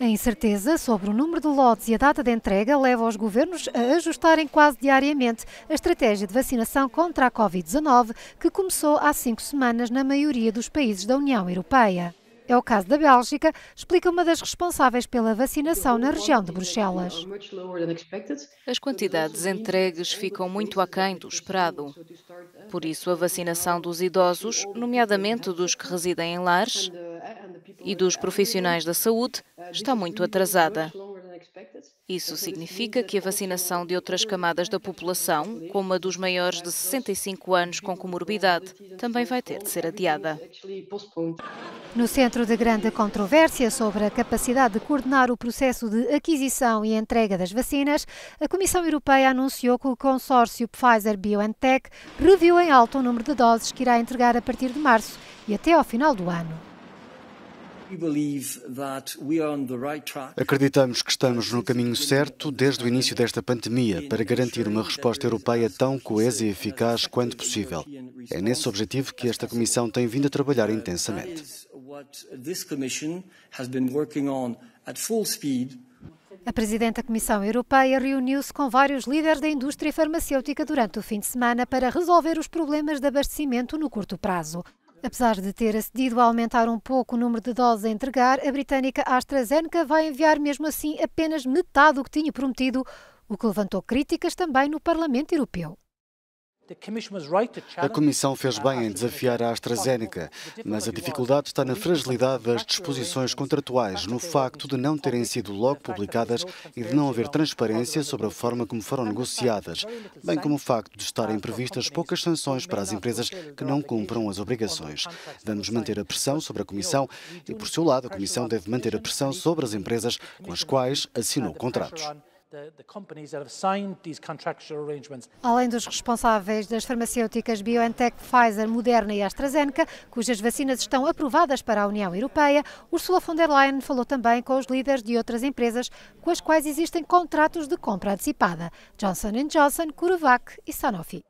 A incerteza sobre o número de lotes e a data de entrega leva os governos a ajustarem quase diariamente a estratégia de vacinação contra a Covid-19, que começou há cinco semanas na maioria dos países da União Europeia. É o caso da Bélgica, explica uma das responsáveis pela vacinação na região de Bruxelas. As quantidades entregues ficam muito aquém do esperado. Por isso, a vacinação dos idosos, nomeadamente dos que residem em lares e dos profissionais da saúde, está muito atrasada. Isso significa que a vacinação de outras camadas da população, como a dos maiores de 65 anos com comorbidade, também vai ter de ser adiada. No centro de grande controvérsia sobre a capacidade de coordenar o processo de aquisição e entrega das vacinas, a Comissão Europeia anunciou que o consórcio Pfizer-BioNTech reviu em alto o número de doses que irá entregar a partir de março e até ao final do ano. Acreditamos que estamos no caminho certo desde o início desta pandemia para garantir uma resposta europeia tão coesa e eficaz quanto possível. É nesse objetivo que esta Comissão tem vindo a trabalhar intensamente. A Presidente da Comissão Europeia reuniu-se com vários líderes da indústria farmacêutica durante o fim de semana para resolver os problemas de abastecimento no curto prazo. Apesar de ter acedido a aumentar um pouco o número de doses a entregar, a britânica AstraZeneca vai enviar mesmo assim apenas metade do que tinha prometido, o que levantou críticas também no Parlamento Europeu. A Comissão fez bem em desafiar a AstraZeneca, mas a dificuldade está na fragilidade das disposições contratuais, no facto de não terem sido logo publicadas e de não haver transparência sobre a forma como foram negociadas, bem como o facto de estarem previstas poucas sanções para as empresas que não cumpram as obrigações. Vamos manter a pressão sobre a Comissão e, por seu lado, a Comissão deve manter a pressão sobre as empresas com as quais assinou contratos. Além dos responsáveis das farmacêuticas BioNTech, Pfizer, Moderna e AstraZeneca, cujas vacinas estão aprovadas para a União Europeia, Ursula von der Leyen falou também com os líderes de outras empresas com as quais existem contratos de compra antecipada: Johnson Johnson, Curovac e Sanofi.